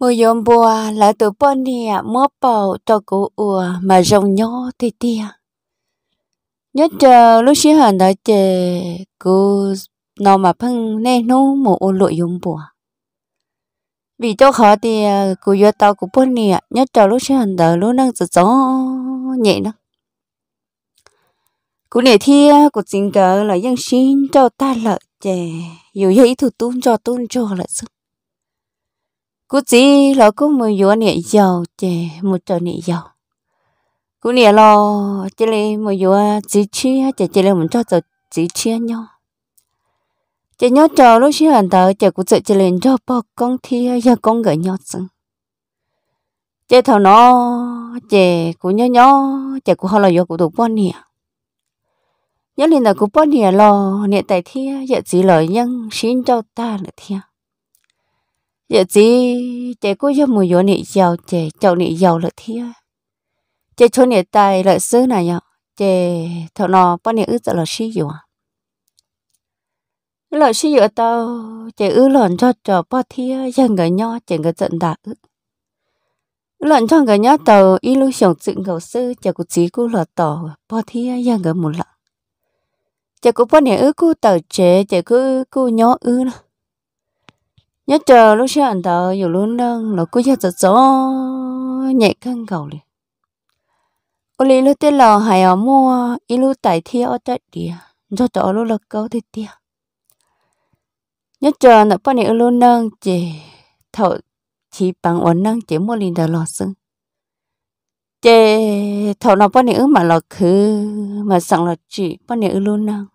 mùa yom bùa là từ bọn nè mua bầu cho cụ ùa mà rồng nhó thì tia nhớ chờ lúc xí hẳn đã chè cụ nó mà phăng nên nô mù ô lụi yom bùa vì cho khó thì cụ vô tao cụ bọn nè nhớ chờ lúc xí hẳn đã lúc năng tự gió nhẹ nó cụ này thì cụ tình cờ là dân sinh cho ta lợi chè dù dây thủ tún cho tún cho là sức cú chỉ lo cú mười giờ nè giàu chè một trò nè giàu cú nè lo chỉ là mười giờ chỉ chi chè chỉ là một cho trò chỉ chi nhau chè nhau trò lúc xí hàng tờ chè cú chỉ là lấy bao công thi giờ con gửi nhau xong chè thầu nó chè cú nhau nhau chè cú họ lo giờ cú đủ bao nè nhớ liền là cú bao nè lo nè tại thi giờ chỉ lời nhân xin cho ta là thiêng giờ gì trẻ cô cho mùi gió nị giàu trẻ cháu nị giàu là thia trẻ cho nị tài là sư này nhở trẻ thọ nọ bắt nị ước là lợi gì dù à lợi sĩ dù tao trẻ ước lòn cho trò bao thia dân người nho trẻ người giận đã ước cho người nhớ tàu y lưu sổng sự ngầu sư chả cụ chí cụ lọt tàu bò thia giang người một lợn chả cụ bò này ư cụ tàu trẻ chả cụ cô nhó ư nữa nhớ chờ lúc xưa anh ta dù luôn nâng nó cứ cho giật gió nhẹ căng cầu đi, ô lý lúc tiên lò hải ở mua ý lúc tải thiê ở tại địa cho tỏ lúc là câu thì tia nhớ chờ nó bao nhiêu luôn nâng chỉ thở chỉ bằng ổn nâng chỉ mua liền đã lò sưng chỉ thở nó bao nhiêu mà lò khứ mà sẵn là chỉ bao nhiêu luôn nâng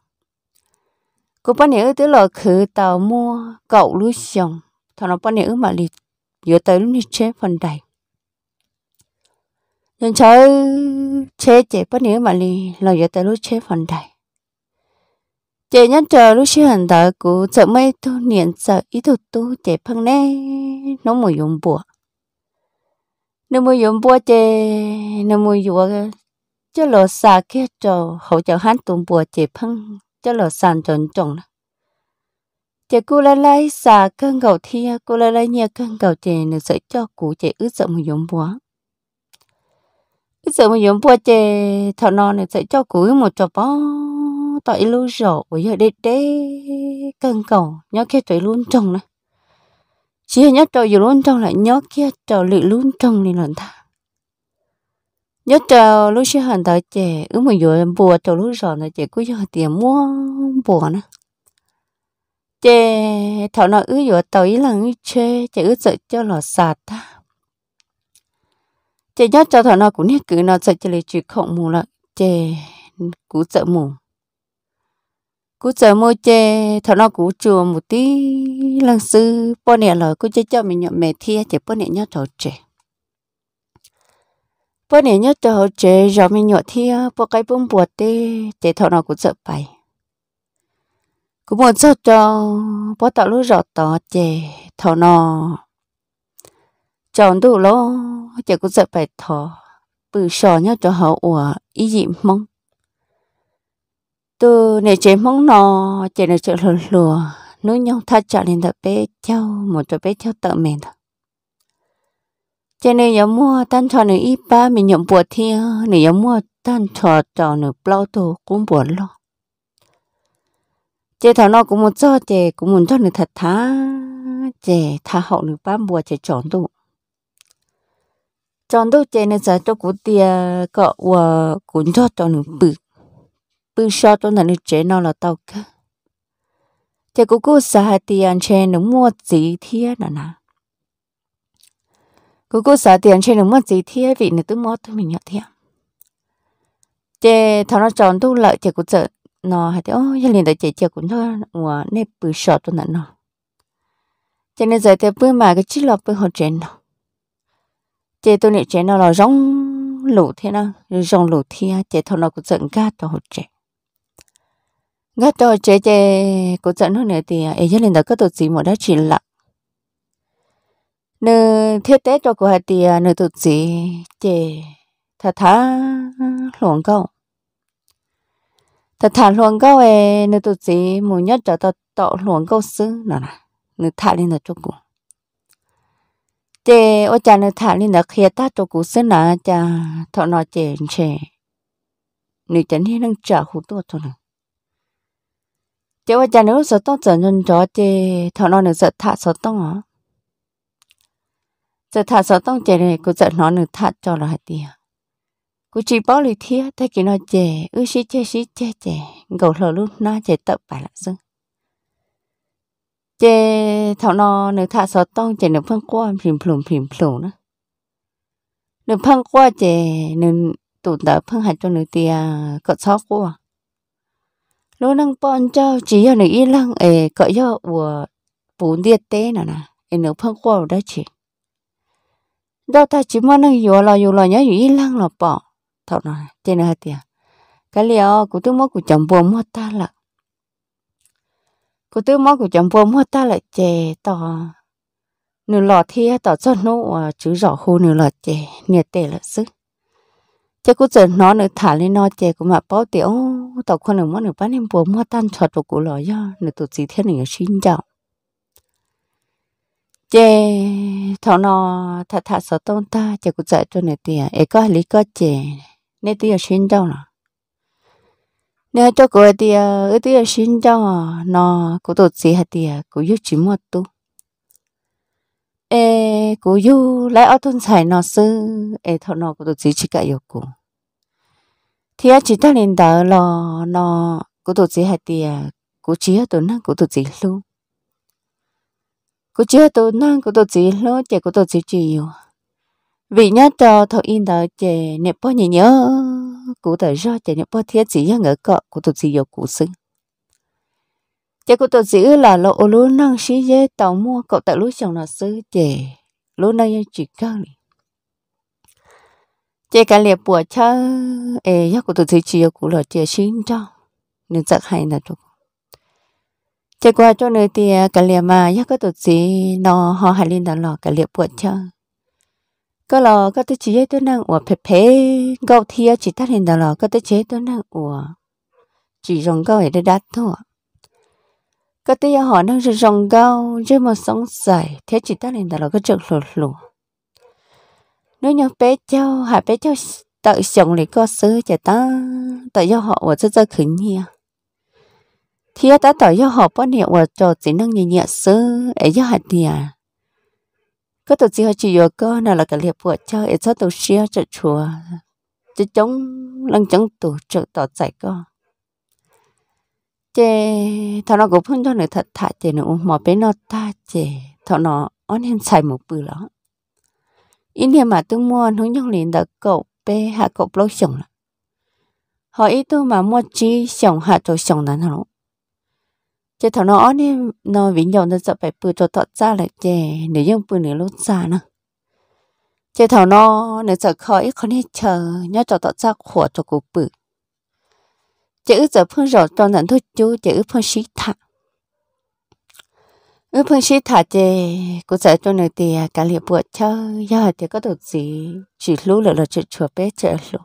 cô bao nhiêu tới lò khử tàu mua cậu lúa xong, thằng nó bao nhiêu mà li vừa tới lúc đi chế phần đầy nên cháu chế chế bao nhiêu mà li là vừa tới lúc chế phần đầy chế nhân chờ lúc chế hành tờ của sợ mấy tu niệm sợ ít thuật tu chế phăng nè nó mới dùng bùa nó mới dùng bùa chế nó mới dùng cho lò xà kia cho hậu cho hắn tu bùa chế phăng cho lọ sàn tròn tròn chị cô lấy lấy xà cơn gạo thi cô lấy lấy nhà cơn gạo chè nữa sẽ cho cụ chị ướt sợ một giống búa ướt sợ một giống búa chè thọ nọ nữa sẽ cho cụ một trò bó tỏi lưu rổ bây giờ đi đế cơn gầu nhớ kia tỏi luôn trồng này chị nhớ trò dù luôn trồng lại nhớ kia trò lự luôn trồng này lần thang nhớ chờ lúc xưa hàng tới trẻ ứ mà vừa bùa chờ lúc rồi là trẻ cứ cho tiền mua bùa nữa trẻ thảo nó ứ vừa tới là như chê trẻ ước sợ cho lò sạt ta trẻ nhớ cho thảo nó cũng nhớ cứ nó sợ cho lấy chuyện khổng mù là trẻ cứ sợ mù cứ sợ mù trẻ thảo nó cứ chùa một tí lăng sư bò nè lời cứ chơi cho mình nhọ mẹ thia trẻ bò nè nhớ thảo trẻ bữa nay nhớ cho chế giờ mình nhọ thì bữa cái bông bột tê tê thọ nó cũng sợ phải cũng muốn sợ cho bữa tao lúc rõ tỏ chế thọ nó chọn đủ lo chế cũng sợ phải thọ bự sò nhớ cho họ ủa ý gì mong từ nay chế mong nó chế này chơi lừa lừa nếu nhau thắt chặt lên tập bé cháu một tập bé cháu tự mình thôi cho nên nhớ mua tan trò nữa ít ba mình nhận bùa thiên nữa nhớ mua tan trò trò nữa bao đồ cũng buồn lo chế thằng nó cũng muốn cho chế cũng muốn cho nữa thật thà chế thà hậu nữa bán bùa chế chọn đủ chọn đủ chế nữa giờ cho cụ tia cọ và ờ, cũng cho cho nữa bự bự so cho nữa chế nó là tao cả chế cụ cụ sa hai tiền chế nó mua gì thiên nữa nào cứ cứ sợ tiền trên đường mất gì thì thế vị này tôi mót tôi mình nhận thiệt chè thằng nó chọn tôi lợi chè cũng sợ nó hay thế ô gia đình tại chè chè cũng thôi mà nè bự sợ tôi nè nó cho nên giờ thì bữa mà cái chiếc lọ bữa họ chén nó chè tôi nè chén nó là rong lũ thế nào rong lũ thế chè thằng nó cũng sợ ga tôi họ chè ga tôi chè chè cũng sợ nó này thì ấy gia đình đã có tổ chức mà đã chỉ lặng nơ thiết tế cho cô hai tìa à, nơ tụt gì chè thà thà luồng câu thà e, thà luồng câu ấy nơ tụt gì mù nhất cho tao tọ luồng câu xứ nè nè nơ thà lên là cho cô chè ô cha nơ thà lên là khía ta cho cô xứ nè cha thọ nó chè chè nửa chân thì đang trả hụt tôi thôi nè chè ô cha nơ sợ tao sợ nhân chó chè thọ nó nửa sợ thà sợ tao giờ thả sợ tông chè này cô sợ nó nửa thả cho là hạt tiền cô chỉ bảo lý thiệt thấy cái nó chè ư xí chè xí chè chè gầu lờ luôn nó chè tập phải lạ dưng chè thảo nó nửa thả sợ tông chè nửa phăng qua phìm phùm phìm phùm nữa nửa phăng qua chè nửa tụt đỡ phăng hạt cho nửa tiền cỡ sáu qua lô năng bọn cho chỉ cho nửa yên lăng ề cỡ cho của bốn điệt tế nào nè ề nửa phân qua đó chỉ đó ta chỉ muốn nâng yếu là yếu là nhớ yếu lăng là bỏ thật là trên hết thì cái liệu của tôi mất của chồng buồn mất ta là của tôi mất của chồng buồn mất ta lại chè tỏ nửa lọ thia tỏ cho nó à, chữ rõ khu nửa lọ chè nhẹ tệ là sức chứ cụ giờ nó nửa thả lên nó chè của mà bao tiểu tỏ con nửa mất nửa bán em buồn mất tan chọt của cụ lọ do nửa tụt gì thế nửa xin chào chế thọ nó thà thà sợ tôn ta chế cũng dạy cho nè tiền ấy à. có lý có chế nè tiền xin đâu nè nè cho cô tiền ấy tiền xin đâu nó cũng tổ chức hả tiền à, cũng yêu chỉ một tu ê cô yêu lại ở tôn xài nó sư ê thọ nó cũng tổ chức chỉ cả yêu cô thì chỉ ta lên đó lo nó cũng tổ chức hả tiền cũng chỉ ở tuần nó cũng tốt gì luôn cô chưa tôi năng cô tôi chỉ lỡ chè cô tôi chỉ chịu vì nhớ cho thôi in đó chè nẹp bao nhỉ nhớ cụ tờ do chè nẹp bao thiết chỉ nhớ ngỡ cọ cô tôi chỉ yêu cụ xứng chè cô tôi chỉ là lộ lú năng xí dễ tàu mua cậu tại lú chồng là sư chè lú năng chỉ căng đi chè cả liệp bùa chơ ê nhớ cô tôi chỉ yêu cụ là chè xin cho nên chắc hay là được chạy qua chỗ nơi thì à, cả liệm mà nhắc có tổ chí nó họ hải linh đó lò cả liệm buồn chứ có lò có tới chỉ tôi năng ủa phê phê gạo thia chỉ tắt linh đó lò có tới chế tôi năng ủa chỉ rong gạo để đắt thôi có tới họ năng rong gạo chứ mà sống dài thế chỉ tắt linh đó lò có trượt lù lù nếu như bé cháu hải bé cháu tự sống để có sứ chả ta tự do họ ủa rất rất khỉnh nhiều kia ta tỏ cho họ bọn hiệu ở trò chỉ năng nhẹ nhẹ sơ ấy cho hạt nhẹ có tổ chức họ chỉ vừa có nào là cái liệp vợ cho ấy cho tổ xia trợ chùa chứ chống lăng chống tổ trợ tỏ giải co chế thằng nó cũng phun cho nữa thật thà chế nữa mà bé nó ta chế thằng nó on hen xài một bữa đó in niệm mà tôi mua hướng nhung liền đã cậu bé hạ cậu lâu chồng họ ít tôi mà mua chi chồng hạ tổ chồng là nó chế thằng nó nè nó vĩnh dầu nó sẽ phải bự cho tọt ra lại chè nếu như bự nữa lốt xa nữa chế thằng nó nếu sẽ khỏi ít khó chờ nhớ cho tọt ra khổ cho cụ bự chế ước giờ phương rồi cho nên thôi chú chế ước phương xí thả ước phương xí thả chế cụ sợ cho nên thì cả liệu bữa chơi giờ thì có được gì chỉ lú là là chuyện chùa bé chơi luôn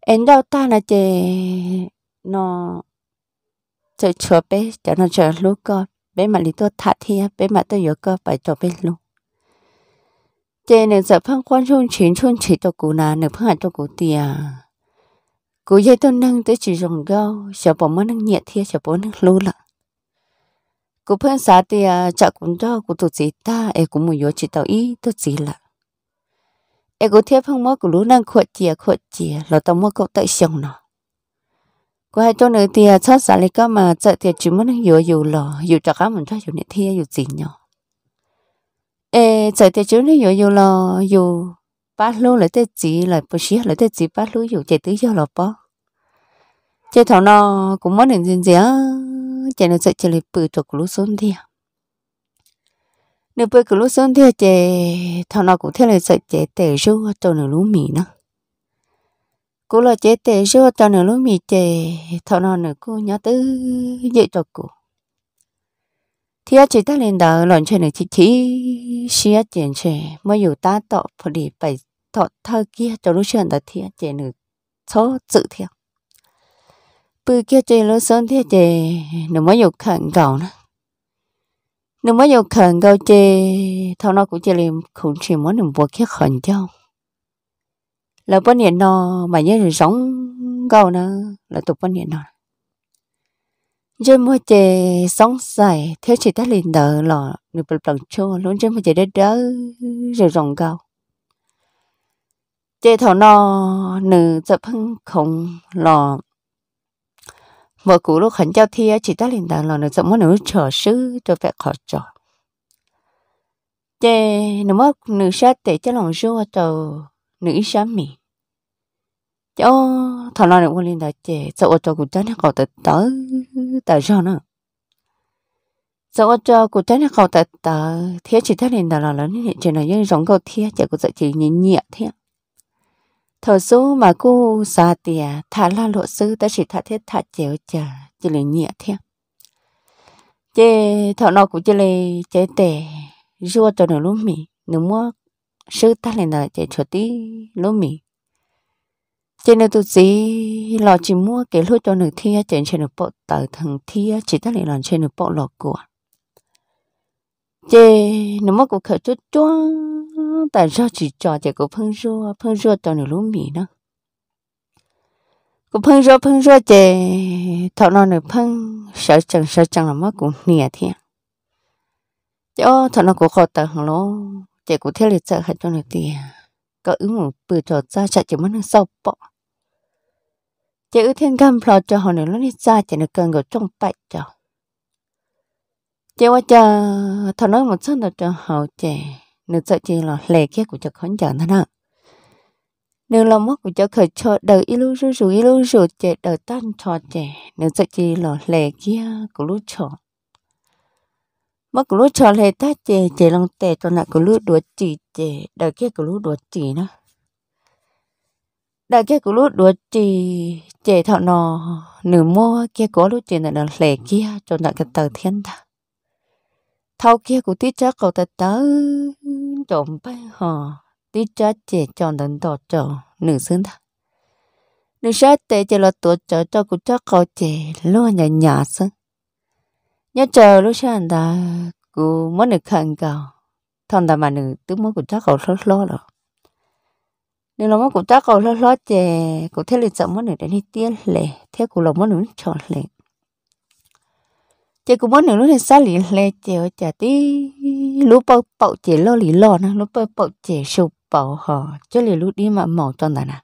em đâu ta là chế nó chơi chơi bé cho nó chơi lúc co bé mà lý tôi thắt thì bé mà tôi nhớ co phải cho bé lúc chế nên giờ phăng quan chung chín chung chỉ cho cú nà nên phăng cho cú tiền à. cú dây tôi nâng tới chỉ dùng gâu sợ bỏ mất nâng nhẹ thiệt sợ bỏ nâng lú lận. cú phăng xả tiền chợ cũng cho cú tụt gì ta em cũng muốn nhớ chỉ tao ý tôi gì lận. em cú thiệt phăng mất cú lú nâng khuyết tiền khuyết tiền rồi tao mất cậu tại xong nó ก็ให้ตัวเนื้อเตียชอบสาลิก็มาเจอเตียจุมันอยู่อยู่หล่ออยู่จากเขาเหมือนชอบอยู่ในเทียอยู่จริงเนาะเอเจอเตียจุมันอยู่อยู่หล่ออยู่ป้าลูเลยเตจีเลยปุ๊ชีเลยเตจีป้าลูอยู่เจตื้อยหล่อปอเจถอนอกูมันหนึ่งจริงจ้ะเจเนื้อเจเจเลยปืนตัวกูรู้ส้นเทียเนื้อปืนกูรู้ส้นเทียเจถอนอกูเทียเลยเจเจเตจูตัวเนื้อรู้มีเนาะ cô là chế tệ cho cho nửa lúc mì chè thọ nó nửa cô nhớ tư dễ cho cô thì chị ta lên đó lọn chơi nửa chị chị xia chuyện chè mới dù ta tọ phải đi phải thọ thơ kia cho lúc chuyện đó thì chị nửa số tự theo bữa kia chị lúc sớm thì chị nửa mới dù khẩn cầu nữa nửa mới dù khẩn cầu chị thọ nó cũng chị lên cũng chỉ muốn nửa buộc kia khẩn cho là bận hiện nọ mà nhớ sống gầu nữa là tụt bận hiện nọ chơi mua chè sống xài thế chỉ ta liền đỡ lọ nụ bật bật chua luôn chứ mua chè đỡ đỡ rồi rồng gầu chè thọ nọ nữ tập hăng không lọ mở cũ lúc khẩn giao thia chỉ ta liền đỡ lọ nữ tập muốn nữ trở sư cho phải khó trò. chè nó mất nữ sát để cho lòng rua tàu nữ sắm mì cho thằng lo được quan liên đã chè sợ ô cho cụ cháu nó cầu tới tới tới rồi nữa sợ ô cho cụ cháu nó cầu tới tới thế chỉ thấy liền là lớn hiện trên này giống cầu thế chỉ cụ sợ chỉ nhẹ nhẹ thế thở số mà cô xa tìa thả la lộ sư ta chỉ thả thiết thả chéo chả chỉ là nhẹ thế chê thợ nó cũng chỉ là chế tè rua cho nó lúc mì nếu mua sư ta lên là chạy chuột tí lúa mì cho nên tôi chỉ lo chỉ mua cái lúa cho nửa thia chạy trên nửa bộ tờ thằng thia chỉ ta lên là trên nửa bộ lọ của chê nó mất cuộc khởi chút chua tại sao chỉ cho chạy của phân rua phân rua cho nửa lúa mì nữa cũng phân rua phân rua chê thọ nó nửa phân sợ chẳng sợ chẳng là mất cũng nhẹ thiệt cho thọ nó cũng khó tờ hàng lô chị cũng theo lịch chợ hạt cho nó tiền có ứng một bữa trò ra chạy chỉ muốn sâu bỏ chị ưu thiên gam lo cho họ nữa nó đi ra chỉ nó cần có trong bạch cho chị qua chờ thằng nói một chút là cho họ trẻ, nếu sợ chỉ là lề kia của cho khốn chẳng thế nào nếu lòng mắt của cho khởi cho đời ilu rú rú ilu rú chị đời tan cho trẻ nếu sợ chỉ là lề kia của lúc chọn mà cứ lúa cho lê ta chè chè lòng tè cho nãy cứ lúa đùa chỉ chè đời kia cứ lúa đùa chỉ nữa đời kia cứ lúa đùa chỉ chè thọ nò nửa mua kia có lúa chè này là lẻ kia cho nãy cái tờ thiên ta thâu kia của tít chắc cậu ta tớ trộm bay hò tít chắc chè tròn đến đỏ tròn nửa xương ta nửa sát tè chè là tuổi trò cho của chắc cậu chè luôn nhà nhà xương nhớ chờ lúc sáng anh ta cô mới được khăn cầu thằng ta mà nữ tứ mới cũng chắc cầu lót lót rồi nên là mới cũng chắc cầu lót lót thì cô thấy lịch sử mới được đến đi tiên lệ thế cô lòng mới được chọn lệ chè cô mới nửa lúc này xa lì lệ chè ở chả tí lúc bao bậu chè lo lì lo nè lúc bao bậu chè sụp bậu họ chứ lì lúc đi mà mỏ cho ta nè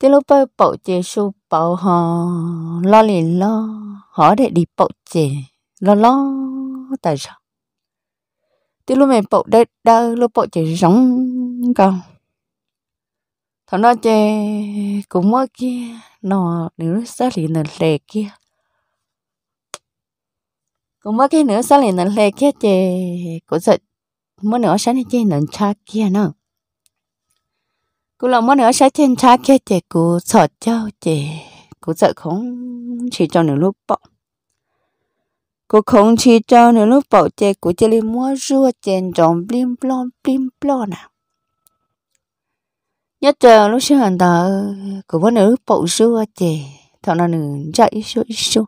thế lúc bao bậu chè sụp bảo họ lo liền lo họ để đi bảo chè lo lo tại sao thì lúc mình bảo đây đâu lúc bảo chè giống con thằng nó chè cũng mới kia nó nếu xa thì nó lệ kia cũng mới kia nữa xa thì nó lệ kia chè cũng sợ mới nữa sáng thì chè nó cha kia nữa cô là muốn ở sai trên cha kia chị cô sợ cháu chị cô sợ không chỉ cho nửa lúc bọc cô không chỉ cho nửa lúc bọc chị cô chỉ lấy mua rùa trên trồng blim blon blim blon nào nhất giờ lúc sinh anh ta cô muốn nửa lúc bọc rùa chị thằng nó nửa chạy xuống xuống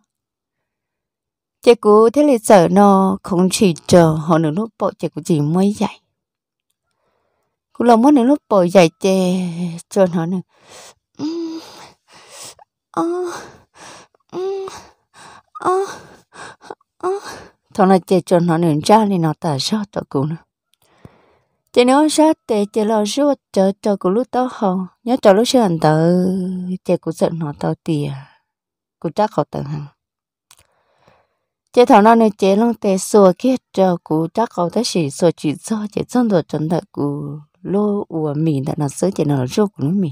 chị cô thế là sợ nó không chỉ chờ họ nửa lúc bọc chị cô chỉ mới dạy กูลงมันนึงลูกป่วยใหญ่เจจนหนึ่งอ๋ออ๋ออ๋อทอนเจจนหนึ่งจ้านี่นอตาชอบตัวกูนะเจนอชาเตเจเราช่วยเจอเจอกูลูกเต้าหง nhớ cho lúc xưa anh tớ เจกู sợ nó tao chắc họ tận hằng chế thảo nó nên chế long tê sùa kia cho cú chắc cậu ta chỉ sùa chỉ do chế dân đồ chân đại cú lô của mì đã nó sớm chỉ nó rô của mì,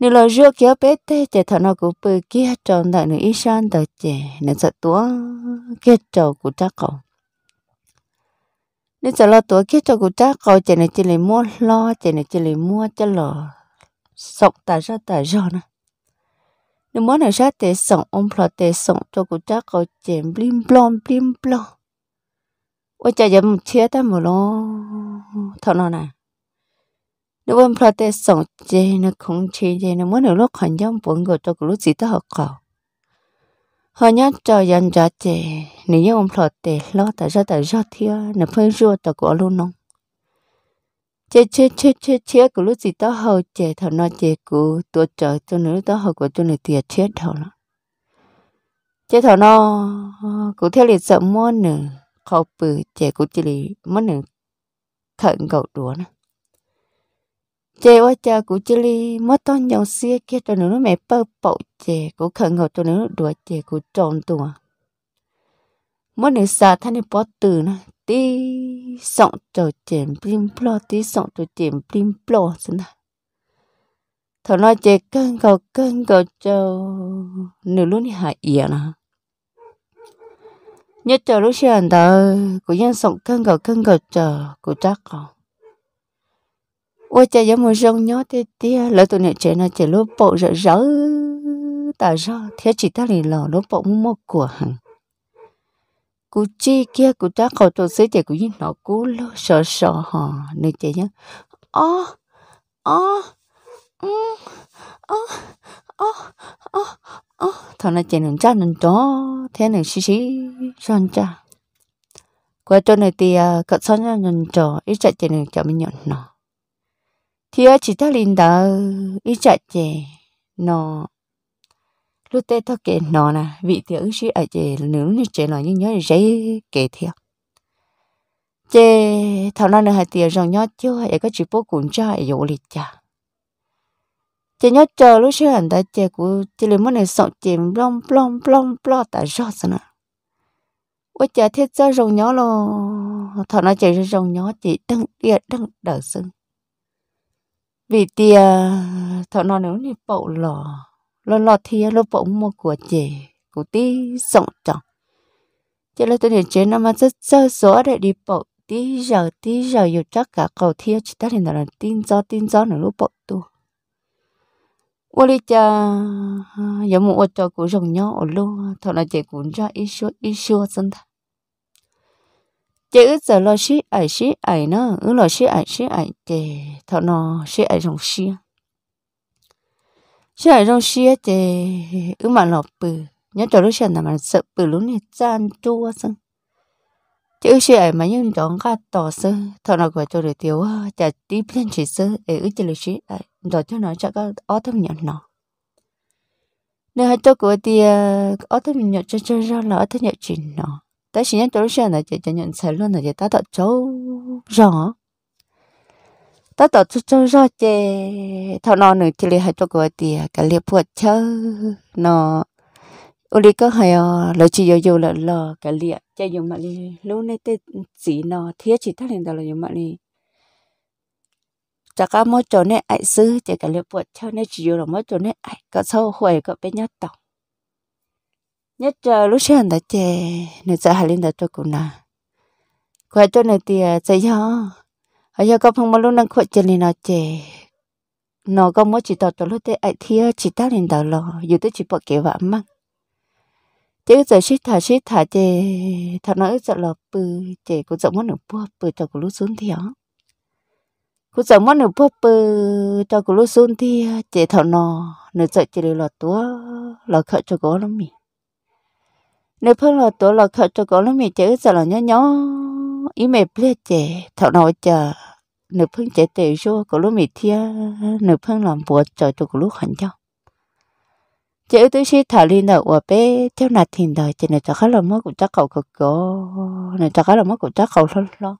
nếu là rô kéo bé tê chỉ thằng nó cũng bự kia tròn đại nữa ít san đại chè, nó sợ tua kia trâu của cha cậu nếu sợ lo tua kia trâu của cha cậu chỉ này chỉ lấy mua lo chỉ này chỉ lấy mua cho lo, sọc ta ra ta ra nè nếu muốn này ra tê sọc ông phật tê sọc cho của cha cậu chỉ blim blom blim blom ว่าจะยังเชื่อตั้งหมดแล้วเท่านั้นนะดูวันพระเตสองเจนะคงชีเจนะมันหนูลูกหันย่อมปวงกตัวกรู้สิตาหกเขาหันย่อมจอยันจ่าเจหนูย่อมพระเตล้อแต่จะแต่จะเที่ยหนูเพิ่งรู้ตัวกูรู้น้องเจเชื่อเชื่อเชื่อเชื่อกูรู้สิตาหกเจเท่านั้นเจกูตัวจอยตัวหนูตาหกกูตัวหนูเตียเชื่อเท่านั้นเจเท่านั้นกูเที่ยวเลี้ยงสมมติหนึ่ง 거부 제구질이 뭐는 khẩn cầu đùa nè chè qua cha của chili mất ton dòng xia kia cho nó mẹ bơ bậu chè của khẩn cầu cho nó đùa chè của tròn tua mất nữ xa thanh đi bỏ từ nè tí sọng trò chèm plim plo tí sọng trò chèm plim plo xin nè thằng nói chè cân cầu cân cầu cho nữ luôn đi hạ ỉa nè nhất chờ lúc xe anh đó của dân sống cân gạo cân gạo chờ của chắc còn Ôi cha giống một rong nhớ thế tía lỡ tụi này trẻ nó trẻ lúc bộ rỡ rỡ tà rỡ thế chỉ ta lì lò lúc bộ mua của hàng cú chi kia cú chắc khẩu tôi xế trẻ của dân nó cú lỡ sợ sợ hò nên trẻ nhớ ó, ó, ô ó, ó, ó, ó, thằng này trẻ nó chắc nó đó thế này xí xí son cha qua chỗ này thì à, cậu son cha nhận trò ít chạy à, chạy này cho mình nhận nó thì chỉ ta linh đó ít chạy chạy nó lúc tết thôi kể nó nè vị thì ứng sĩ ở chạy nếu như chạy nó như nhớ giấy kể theo chê thằng nó nữa hai tiền rằng nhớ chưa hay có chỉ bố cũng cho hay dụ lịch cha chê nhớ chờ lúc xưa hẳn ta chê của chê lấy món này sợ chìm plong plong plong plong ta rót ra nè 我家天早肉 nhỏ lo thọ nó chạy rau nhỏ chỉ đăng địa đăng đỡ sưng vì tia thọ nó nếu như bậu lò lò lo thia lo bậu mua của chị của tí rộng trọng cho nên tôi để chế nó mà rất sơ số để đi bậu tí giờ tí giờ dù chắc cả cầu thia chỉ ta thì là tin gió tin gió nữa lúc bậu tu ô đi chờ giờ một ô cho của rồng nhỏ ở luôn thọ nó chạy cũng ra ít số ít số sinh thật chứ giờ lo xí ấy xí ấy nó ứ lo xí ấy xí ấy thì thọ nó xí ấy rong xí xí ấy rong xí thì ứ mà lo bự nhớ cho lúc xem mà sợ bự lúc này chan chua xong chứ xí ấy mà nhưng chọn cả to sơ thọ nó gọi cho được tiêu chả tiếp lên chỉ sơ để ứ chỉ là xí ấy rồi cho nó chắc có ớt thâm nhận nó nếu hai tôi của thì ớt thâm nhận cho cho ra là ớt thâm nhận chỉ nó 但是人多少呢？就就人才论呢，就达到周绕，达到周周绕这，他那呢，这里还做过的，个猎破车那，我哩个还要来去悠悠了了，个猎，这有么哩？路呢得几呢？天气太冷到了有么哩？จากการมอจอเนี่ยไอซื้อจากการเลี้ยปวดเท่าเนี่ยจิ๋วหรือมอจอเนี่ยไอก็เช่าหวยก็เป็นยอดต่อ nhất giờ lúc sáng đã chè nửa giờ hai linh đã cho cô na qua cho nửa tiề chơi ho ở giờ có phong mà lúc năng khuất chân lên nó chè nó có mỗi chỉ tao cho lúc tới ai thia chỉ ta lên đầu lo dù tới chỉ bỏ kế vạ măng chế giờ xích thả xích thả chè thả nó giờ lò bự chè cũng giờ muốn nửa bữa bự cho cô lúc xuống thì ó cô giờ muốn nửa bữa bự cho cô lúc xuống thì chè thọ nò nửa giờ chỉ là tua là khởi cho cô lắm mình nếu phương là tổ là khởi cho cổ lúc mẹ chữ giờ là nhớ nhớ ý mẹ ple chè thọ nào chờ nếu phương chè tệ cho cổ lúc mẹ thia nếu phương làm bùa cho cho cổ lúc khẩn cho chữ tứ sĩ thảo liên đầu ở bé theo nạt thiền đời chỉ này cho khá là mất của chắc cầu cực cổ này cho khá là mất của chắc cầu lo lo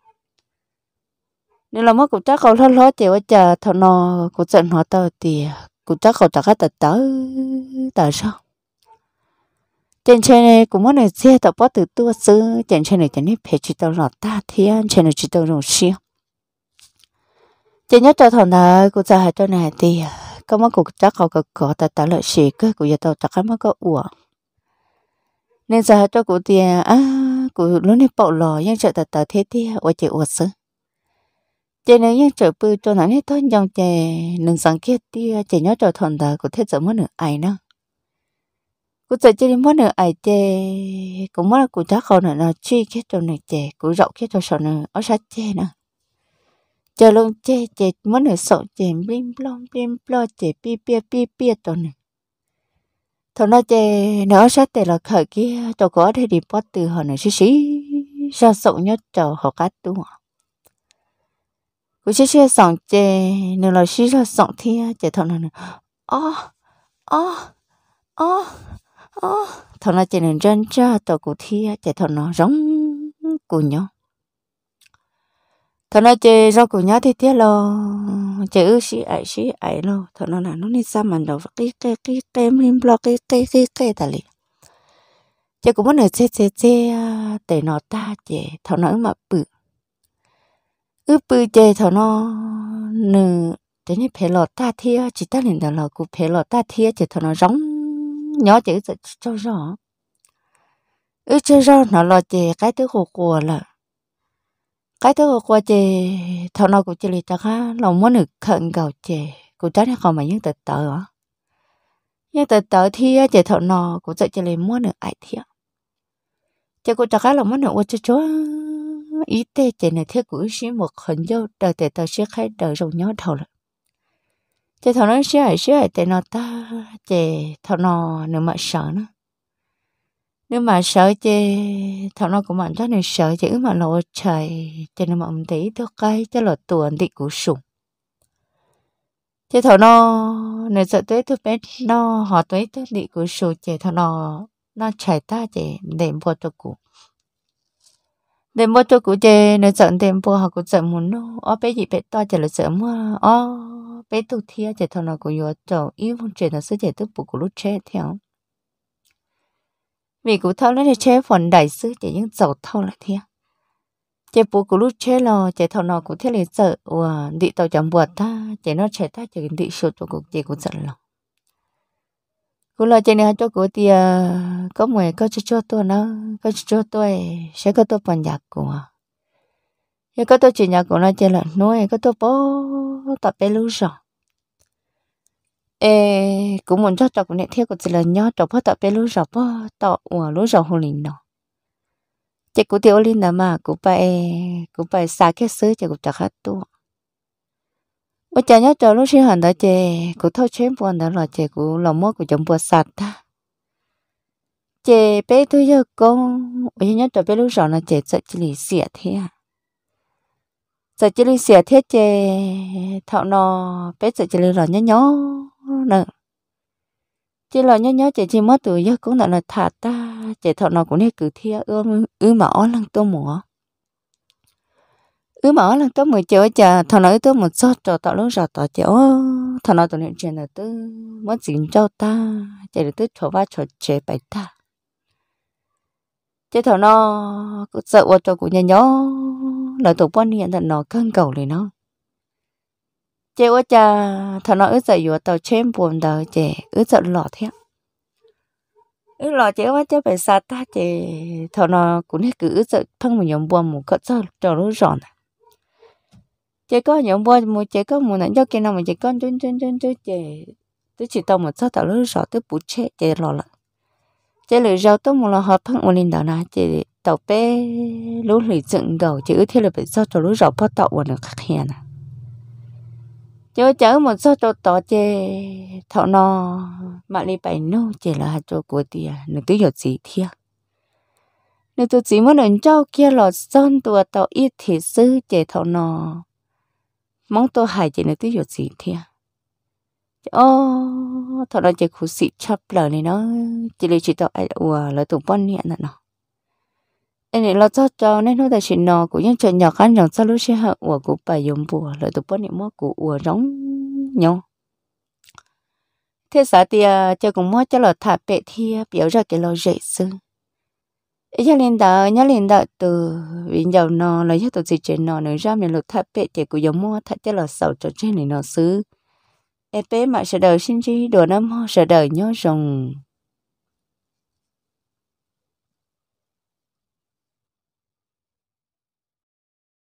nên là mất của chắc cầu lo lo chờ thọ nọ của trận hóa tao thì của chắc cầu chắc khá tật tớ tớ sao trên trên này cũng muốn là xe tàu bó từ tua xứ trên trên này trên này phải chỉ tàu lọt ta thì trên này chỉ tàu rồng xiêu trên nhất tàu thằng này cũng ra hai tàu này thì có mất cuộc chắc họ cái có ta ta lợi xì cơ của giờ tàu chắc cái mất có uổng nên giờ hai tàu của tiền à của lúc này bạo lò nhưng chợ ta ta thế thì ở chợ uổng xứ trên này nhưng chợ bự cho nó này thôi dòng chè nên sáng kia thì trên nhất tàu thằng này cũng thế giờ muốn nữa ai nữa cú chạy chơi đi mất nữa ai chê cũng mất là cú chắc không nữa nó chi cái trò này chê cú rậu cái trò sợ nữa ở sát chê nữa chờ luôn chê chê mất nữa sợ chê blim blom blim blo chê pi pi pi pi trò này thôi nó chê nó sát tệ là khởi kia trò có thể đi bắt từ họ này xí xí sao sợ nhất trò họ cắt tu họ cú xí xí sòng chê nữa là xí sao sòng thia chê thôi nữa ó ó ó ô thằng nó chạy nên chân cha tàu cụ thi chạy thằng nó giống cụ nhau thằng nó chạy do cụ nhau thì tiếc lo chạy ư xí ấy xí ấy lo thằng nó là nó nên sao mình đầu cái cái cái cái mình lo cái cái cái cái ta liền chạy cũng muốn là chê chê chê à, để nó ta chạy thằng nó mà bự ư bự chạy thằng nó nửa thế nên phải lo ta thia chỉ ta liền đầu lo cụ phải lo ta thia chạy thằng nó giống nhỏ chữ cho rõ ước cho rõ nó lo chè cái thứ hồ của là cái thứ hồ của chè thằng nào cũng chỉ là chắc ha lòng muốn được khẩn cầu chè cũng chắc là không mà những từ tờ á nhưng tờ tờ thì chè thằng nào cũng chỉ lì muốn được ai thiệt chè cũng chắc là muốn được ô cho chúa ý tê chè này thế cũng xin một khẩn dâu đợi tờ tờ sẽ khai đời rồi nhớ đầu lại chị thằng nó xíu hải xíu hải tệ nó ta chị thằng nó nếu mà sợ nó nếu mà sợ chị thằng nó cũng mạnh chắc nên sợ chị mà nó chạy chị nó mà ông tí thuốc cái cho là tuần thì cũng sủng chị thằng nó nếu sợ tới thuốc bé nó họ tới tới đi cũng sủng chị thằng nó nó chạy ta chị để bùa tôi cũng để mua cho cụ chê nó sợ thêm bùa họ cũng sợ muốn nó ó bé gì bé to chả là sợ mua ó bé tu thia chả thằng nào cũng yếu chồng yêu không chuyện là sẽ chả tức bùa cụ lúc chết theo vì cụ thâu nó thì chế phần đại sư chả những giàu thâu là thia chế bùa cụ lúc chết lo chả thằng nào cũng thế là sợ ủa đi tàu chẳng bùa ta chả nó chết ta chả định sụt cho cụ chê cũng sợ lòng cô lo chơi này cho cô thì ờ, có mày có cho cho tôi nó có cho cho tôi sẽ có tôi bằng nhạc của giờ có tôi chuyện nhạc của nó chơi là nói có tôi bố tập bé lưu rồi ê cũng muốn cho cho cũng nên theo cô chỉ là nhớ cho bố tập bé lưu rồi bố tập ủa lưu rồi hồi linh đó chỉ cô tiêu linh là mà cô phải cô phải xa cái xứ chỉ cô chả khác tôi 我 chẳng nhớ cho lúc sinh hoạt đó chè cũng thâu chém buồn đó là chè cũng lòng mốt của chồng buồn sạch ta chè bé tôi giờ con tôi nhớ cho bé lúc rồi là chè sợ chỉ lì xỉa thế à sợ chỉ lì xỉa thế chè thọ nò, bé sợ chỉ lì rồi nhớ nhớ nè chỉ là nhớ nhớ chè chỉ mất tuổi giờ cũng là là thả ta chè thọ nò cũng nên cử thia ươm ư mỏ lăng tô mỏ ứ bỏ là tôi mới chơi chờ thằng nói tôi một số cho tao lúc rồi tao chơi thằng nói tụi này chuyện là tôi muốn chuyện cho ta chạy được tôi cho va cho chế bài ta chế thằng nó cứ sợ vào cho của nhà nhỏ là tụi bọn hiện thằng nó căng cầu này nó Chơi quá cha thằng nó ứ sợ vừa tao chém buồn đời chế ứ sợ lọ thế ứ lọ chơi quá chế phải xa ta chế thằng nó cũng hết cứ ứ sợ thân mình nhóm buồn một cỡ sợ trò lúc rồi chỉ có những bữa mà chỉ có một lần cho kia nào mà chỉ có chun chun chun chun chỉ tôi chỉ tao một số tao lúc sợ tôi bút chết chỉ lo lắm chỉ lười rau tôi một là hợp thằng một lần đó nè chỉ tàu bé lúc lười dựng đầu chỉ ước thế là bị sao tao lúc rau bắt tàu một lần khác hiện à chứ chớ một số chỗ tỏ chê thọ no mà đi bảy nô chê là hạt chỗ của tia nó tôi hiểu gì thiệt nếu tôi chỉ muốn nhận cho kia lọt son tua tàu ít thì sư chê thọ no mong tôi hài chị nữa tôi dột gì thế à ô thọ đó chị khủ xịt chắp lờ này nó chị lấy chị tao ai ủa lời tụng bon hiện nè nó em này lo cho cho nên nó tại chị nó cũng những chuyện nhỏ khăn nhỏ sau lúc chị hạ ủa cũng phải dùng bùa là tụng bon hiện mua của ủa giống nhau thế sao thì chơi cùng mua cho lọ thả bệ thì biểu ra cái lọ dễ xương cho nên đó nhớ lên đó từ bình dầu nó lấy cho tụi chị trên nó nữa ra mình lột thắt bệ chị của giống mua thắt cho là sầu cho trên này nó xứ em bé mà sợ đời sinh chi đồ nó mò sợ đời nhớ rồng